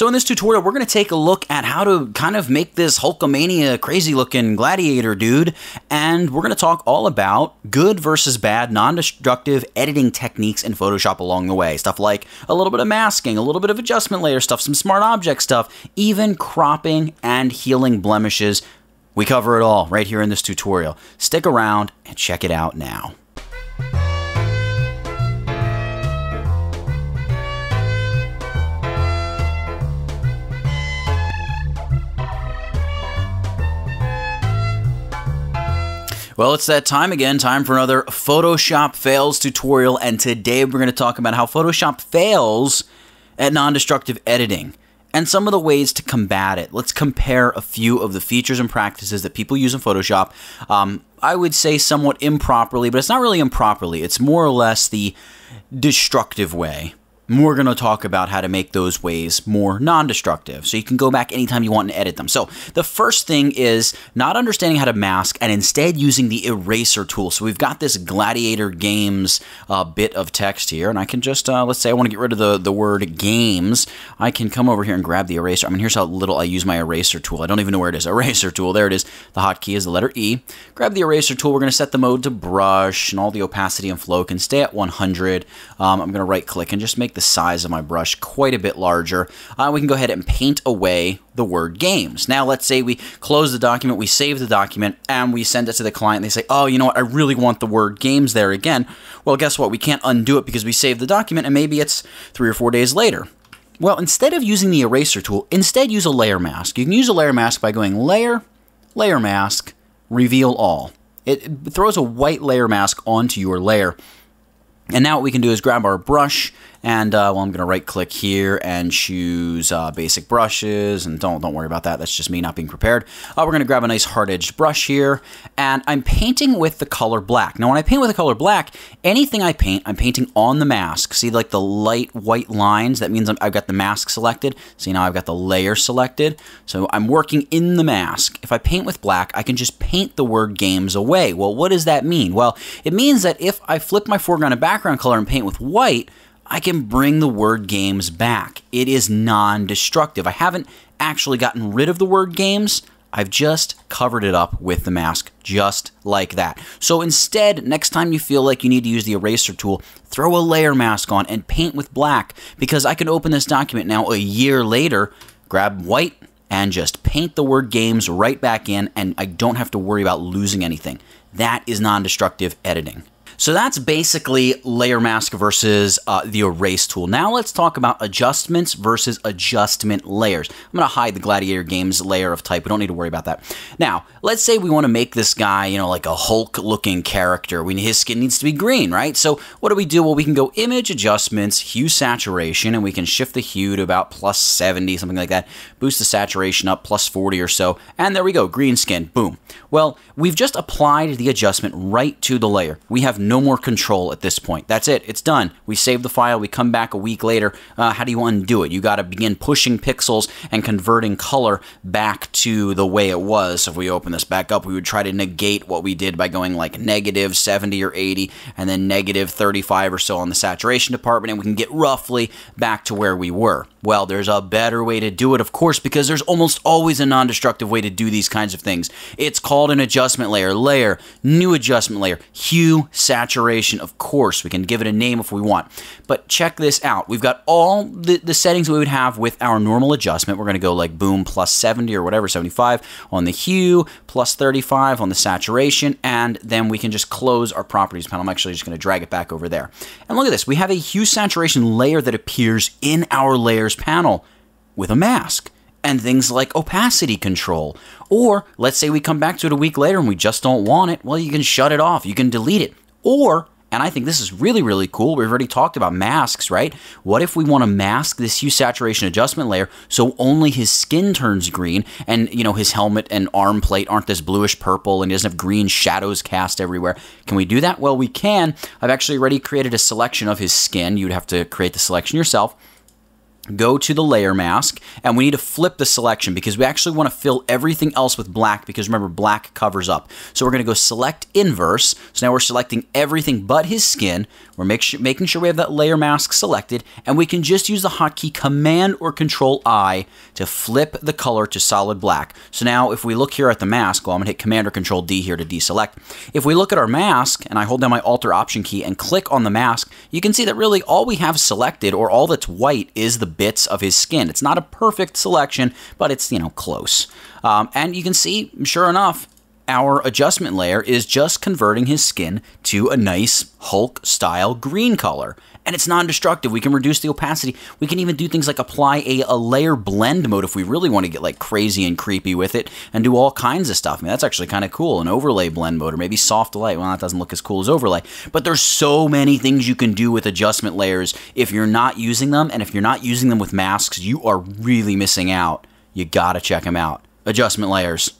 So in this tutorial, we're going to take a look at how to kind of make this Hulkamania crazy looking gladiator dude, and we're going to talk all about good versus bad non-destructive editing techniques in Photoshop along the way. Stuff like a little bit of masking, a little bit of adjustment layer stuff, some smart object stuff, even cropping and healing blemishes. We cover it all right here in this tutorial. Stick around and check it out now. Well, it's that time again, time for another Photoshop fails tutorial, and today we're going to talk about how Photoshop fails at non-destructive editing and some of the ways to combat it. Let's compare a few of the features and practices that people use in Photoshop. Um, I would say somewhat improperly, but it's not really improperly. It's more or less the destructive way we're going to talk about how to make those ways more non destructive. So you can go back anytime you want and edit them. So the first thing is not understanding how to mask and instead using the eraser tool. So we've got this Gladiator Games uh, bit of text here. And I can just, uh, let's say I want to get rid of the, the word games. I can come over here and grab the eraser. I mean, here's how little I use my eraser tool. I don't even know where it is. Eraser tool. There it is. The hotkey is the letter E. Grab the eraser tool. We're going to set the mode to brush and all the opacity and flow can stay at 100. Um, I'm going to right click and just make the the size of my brush quite a bit larger. Uh, we can go ahead and paint away the word games. Now, let's say we close the document, we save the document, and we send it to the client. They say, oh, you know what? I really want the word games there again. Well, guess what? We can't undo it because we saved the document, and maybe it's three or four days later. Well, instead of using the eraser tool, instead use a layer mask. You can use a layer mask by going layer, layer mask, reveal all. It throws a white layer mask onto your layer. And now what we can do is grab our brush and uh, well, I'm going to right click here and choose uh, basic brushes. And don't, don't worry about that. That's just me not being prepared. Uh, we're going to grab a nice hard edged brush here. And I'm painting with the color black. Now, when I paint with the color black, anything I paint, I'm painting on the mask. See like the light white lines? That means i have got the mask selected. See now I've got the layer selected. So I'm working in the mask. If I paint with black, I can just paint the word games away. Well, what does that mean? Well, it means that if I flip my foreground and background color and paint with white, I can bring the word games back. It is non destructive. I haven't actually gotten rid of the word games. I've just covered it up with the mask just like that. So instead, next time you feel like you need to use the eraser tool, throw a layer mask on and paint with black because I can open this document now a year later, grab white, and just paint the word games right back in, and I don't have to worry about losing anything. That is non destructive editing. So that's basically layer mask versus uh, the erase tool. Now let's talk about adjustments versus adjustment layers. I'm going to hide the Gladiator Games layer of type. We don't need to worry about that. Now, let's say we want to make this guy, you know, like a Hulk looking character. We, his skin needs to be green, right? So what do we do? Well, we can go image adjustments, hue saturation, and we can shift the hue to about plus 70, something like that. Boost the saturation up plus 40 or so. And there we go, green skin, boom. Well, we've just applied the adjustment right to the layer. We have no more control at this point. That's it. It's done. We save the file. We come back a week later. Uh, how do you undo it? You got to begin pushing pixels and converting color back to the way it was. So if we open this back up, we would try to negate what we did by going like negative 70 or 80 and then negative 35 or so on the saturation department, and we can get roughly back to where we were. Well, there's a better way to do it, of course, because there's almost always a non destructive way to do these kinds of things. It's called an adjustment layer, layer, new adjustment layer, hue, saturation, of course. We can give it a name if we want. But check this out. We've got all the, the settings we would have with our normal adjustment. We're going to go like boom plus 70 or whatever, 75 on the hue, plus 35 on the saturation, and then we can just close our properties panel. I'm actually just going to drag it back over there. And look at this. We have a hue saturation layer that appears in our layers panel with a mask and things like opacity control. Or let's say we come back to it a week later and we just don't want it. Well, you can shut it off, you can delete it. Or, and I think this is really, really cool, we've already talked about masks, right? What if we want to mask this hue saturation adjustment layer so only his skin turns green and, you know, his helmet and arm plate aren't this bluish purple and he doesn't have green shadows cast everywhere? Can we do that? Well, we can. I've actually already created a selection of his skin. You'd have to create the selection yourself go to the layer mask and we need to flip the selection because we actually want to fill everything else with black because remember black covers up so we're going to go select inverse so now we're selecting everything but his skin we're make sure, making sure we have that layer mask selected and we can just use the hotkey command or control i to flip the color to solid black so now if we look here at the mask well i'm going to hit command or control d here to deselect if we look at our mask and i hold down my alt or option key and click on the mask you can see that really all we have selected or all that's white is the bits of his skin. It's not a perfect selection, but it's, you know, close. Um, and you can see, sure enough, our adjustment layer is just converting his skin to a nice Hulk style green color. And it's non-destructive. We can reduce the opacity. We can even do things like apply a, a, layer blend mode if we really want to get like crazy and creepy with it and do all kinds of stuff. I mean, that's actually kind of cool. An overlay blend mode or maybe soft light. Well, that doesn't look as cool as overlay. But there's so many things you can do with adjustment layers if you're not using them. And if you're not using them with masks, you are really missing out. You gotta check them out. Adjustment layers.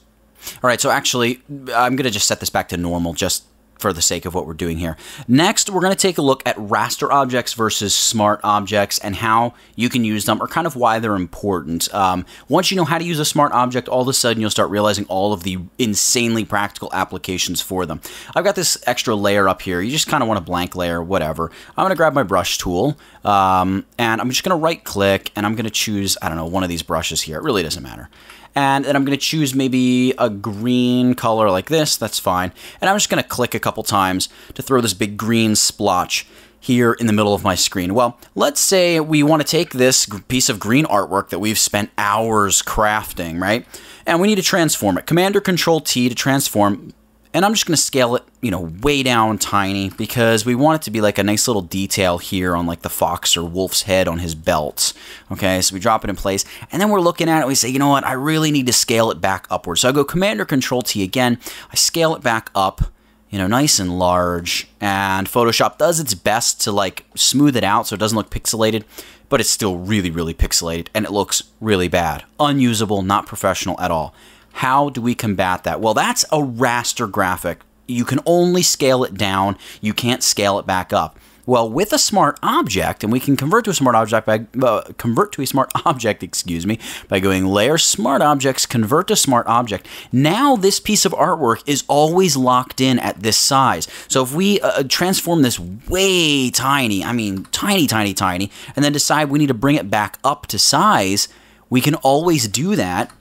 All right, so actually, I'm going to just set this back to normal just for the sake of what we're doing here. Next, we're going to take a look at raster objects versus smart objects and how you can use them or kind of why they're important. Um, once you know how to use a smart object, all of a sudden you'll start realizing all of the insanely practical applications for them. I've got this extra layer up here. You just kind of want a blank layer, whatever. I'm going to grab my brush tool um, and I'm just going to right click and I'm going to choose, I don't know, one of these brushes here. It really doesn't matter. And then I'm going to choose maybe a green color like this. That's fine. And I'm just going to click a couple times to throw this big green splotch here in the middle of my screen? Well, let's say we want to take this piece of green artwork that we've spent hours crafting, right? And we need to transform it. Command or Control T to transform and I'm just going to scale it, you know, way down tiny because we want it to be like a nice little detail here on like the fox or wolf's head on his belt. Okay, so we drop it in place and then we're looking at it. We say, you know what, I really need to scale it back upwards. So I go Command or Control T again. I scale it back up, you know, nice and large. And Photoshop does its best to like smooth it out so it doesn't look pixelated, but it's still really, really pixelated and it looks really bad. Unusable, not professional at all. How do we combat that? Well, that's a raster graphic. You can only scale it down, you can't scale it back up. Well, with a smart object, and we can convert to a smart object by uh, convert to a smart object, excuse me, by going layer smart objects, convert to smart object. Now this piece of artwork is always locked in at this size. So if we uh, uh transform this way tiny, I mean tiny, tiny, tiny, and then decide we need to bring it back up to size, we can always do that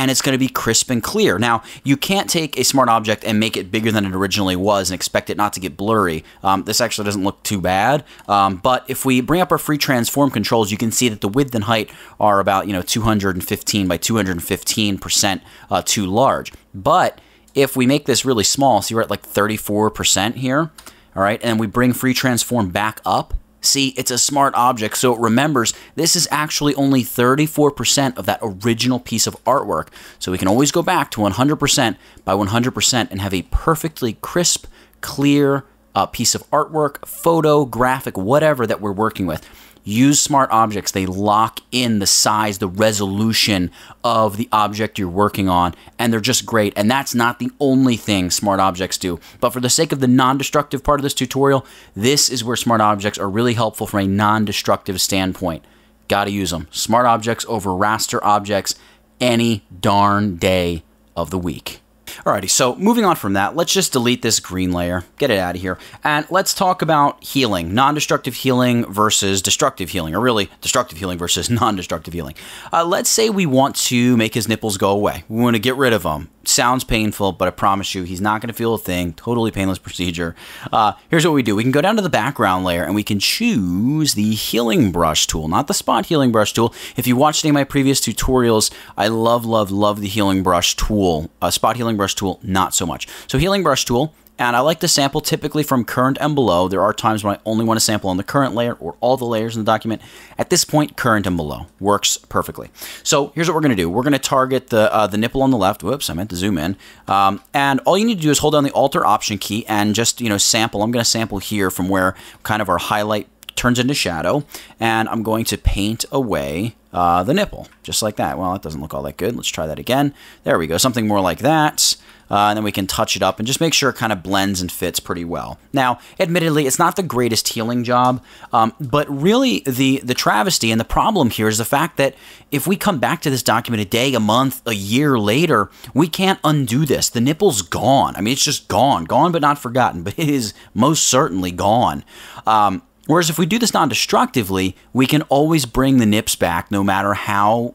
and it's going to be crisp and clear. Now, you can't take a smart object and make it bigger than it originally was and expect it not to get blurry. Um, this actually doesn't look too bad, um, but if we bring up our free transform controls, you can see that the width and height are about, you know, 215 by 215% uh, too large. But if we make this really small, so we are at like 34% here, all right, and we bring free transform back up, See, it's a smart object, so it remembers this is actually only 34% of that original piece of artwork. So we can always go back to 100% by 100% and have a perfectly crisp, clear uh, piece of artwork, photo, graphic, whatever that we're working with use smart objects. They lock in the size, the resolution of the object you're working on, and they're just great. And that's not the only thing smart objects do. But for the sake of the non-destructive part of this tutorial, this is where smart objects are really helpful from a non-destructive standpoint. Gotta use them. Smart objects over raster objects any darn day of the week. Alrighty, so moving on from that, let's just delete this green layer, get it out of here, and let's talk about healing, non-destructive healing versus destructive healing, or really destructive healing versus non-destructive healing. Uh, let's say we want to make his nipples go away. We want to get rid of them sounds painful, but I promise you, he's not going to feel a thing. Totally painless procedure. Uh, here's what we do. We can go down to the background layer and we can choose the healing brush tool, not the spot healing brush tool. If you watched any of my previous tutorials, I love, love, love the healing brush tool. Uh, spot healing brush tool, not so much. So healing brush tool, and I like to sample typically from current and below. There are times when I only want to sample on the current layer or all the layers in the document. At this point, current and below works perfectly. So here's what we're going to do. We're going to target the, uh, the nipple on the left. Whoops, I meant to zoom in. Um, and all you need to do is hold down the Alt or Option key and just, you know, sample. I'm going to sample here from where kind of our highlight turns into shadow. And I'm going to paint away uh, the nipple, just like that. Well, that doesn't look all that good. Let's try that again. There we go, something more like that. Uh, and then we can touch it up and just make sure it kind of blends and fits pretty well. Now, admittedly, it's not the greatest healing job, um, but really the the travesty and the problem here is the fact that if we come back to this document a day, a month, a year later, we can't undo this. The nipple's gone. I mean, it's just gone, gone but not forgotten, but it is most certainly gone. Um, Whereas if we do this non-destructively, we can always bring the nips back no matter how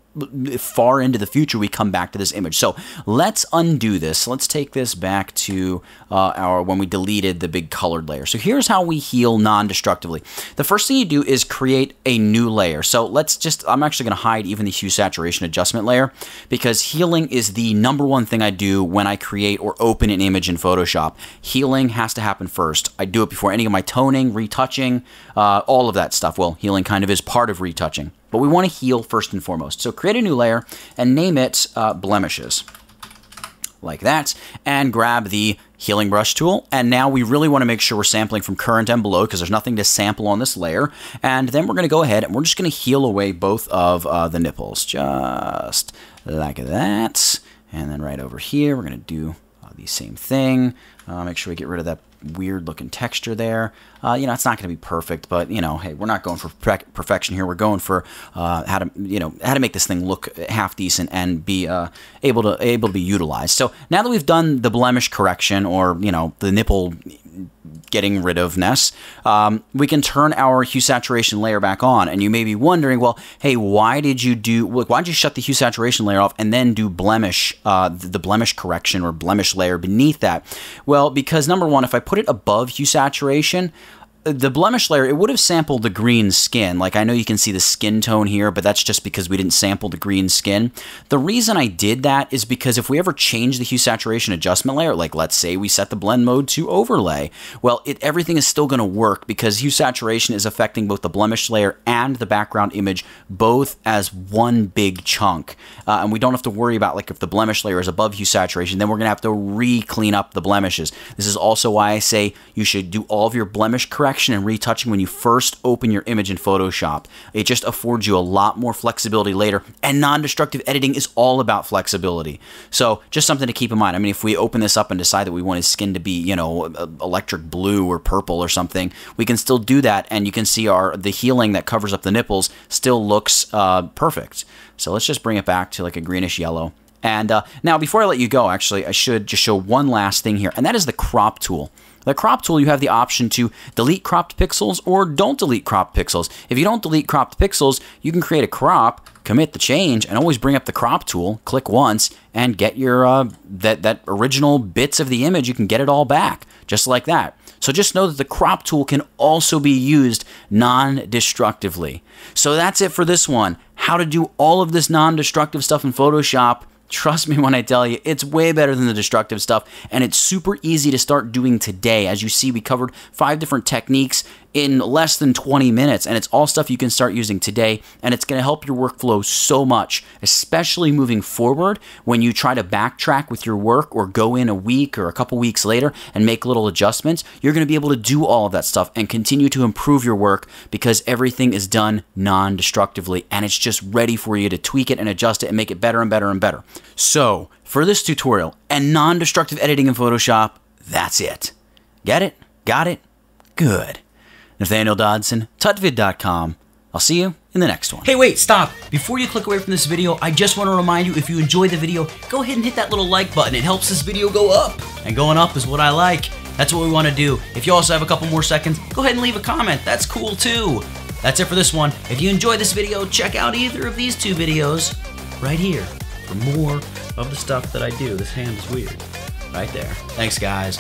far into the future we come back to this image. So let's undo this. Let's take this back to uh, our when we deleted the big colored layer. So here's how we heal non-destructively. The first thing you do is create a new layer. So let's just, I'm actually going to hide even the hue saturation adjustment layer because healing is the number one thing I do when I create or open an image in Photoshop. Healing has to happen first. I do it before any of my toning, retouching, uh, all of that stuff. Well, healing kind of is part of retouching. But we want to heal first and foremost. So create a new layer and name it uh, blemishes like that and grab the healing brush tool. And now we really want to make sure we're sampling from current and below because there's nothing to sample on this layer. And then we're going to go ahead and we're just going to heal away both of uh, the nipples just like that. And then right over here, we're going to do uh, the same thing. Uh, make sure we get rid of that weird looking texture there. Uh, you know, it's not going to be perfect, but you know, hey, we're not going for perfection here. We're going for uh, how to, you know, how to make this thing look half decent and be uh, able to able to be utilized. So now that we've done the blemish correction or you know the nipple getting rid of Ness, um, we can turn our hue saturation layer back on. And you may be wondering, well, hey, why did you do? Why did you shut the hue saturation layer off and then do blemish, uh, the blemish correction or blemish layer beneath that? Well, because number one, if I put it above hue saturation, the blemish layer, it would have sampled the green skin. Like, I know you can see the skin tone here, but that's just because we didn't sample the green skin. The reason I did that is because if we ever change the hue saturation adjustment layer, like let's say we set the blend mode to overlay, well, it, everything is still going to work because hue saturation is affecting both the blemish layer and the background image, both as one big chunk. Uh, and we don't have to worry about, like, if the blemish layer is above hue saturation, then we're going to have to re-clean up the blemishes. This is also why I say you should do all of your blemish correction correction and retouching when you first open your image in Photoshop. It just affords you a lot more flexibility later, and non-destructive editing is all about flexibility. So just something to keep in mind. I mean, if we open this up and decide that we want his skin to be, you know, electric blue or purple or something, we can still do that, and you can see our the healing that covers up the nipples still looks uh, perfect. So let's just bring it back to like a greenish yellow. And uh, now, before I let you go, actually, I should just show one last thing here, and that is the crop tool. The crop tool, you have the option to delete cropped pixels or don't delete cropped pixels. If you don't delete cropped pixels, you can create a crop, commit the change, and always bring up the crop tool, click once, and get your uh, that, that original bits of the image. You can get it all back, just like that. So just know that the crop tool can also be used non-destructively. So that's it for this one. How to do all of this non-destructive stuff in Photoshop Trust me when I tell you, it's way better than the destructive stuff, and it's super easy to start doing today. As you see, we covered five different techniques in less than 20 minutes. And it's all stuff you can start using today. And it's going to help your workflow so much, especially moving forward when you try to backtrack with your work or go in a week or a couple weeks later and make little adjustments. You're going to be able to do all of that stuff and continue to improve your work because everything is done non destructively and it's just ready for you to tweak it and adjust it and make it better and better and better. So, for this tutorial and non destructive editing in Photoshop, that's it. Get it? Got it? Good. Nathaniel Dodson, tutvid.com. I'll see you in the next one. Hey, wait, stop. Before you click away from this video, I just want to remind you if you enjoy the video, go ahead and hit that little like button. It helps this video go up. And going up is what I like. That's what we want to do. If you also have a couple more seconds, go ahead and leave a comment. That's cool too. That's it for this one. If you enjoyed this video, check out either of these two videos right here for more of the stuff that I do. This hand is weird. Right there. Thanks, guys.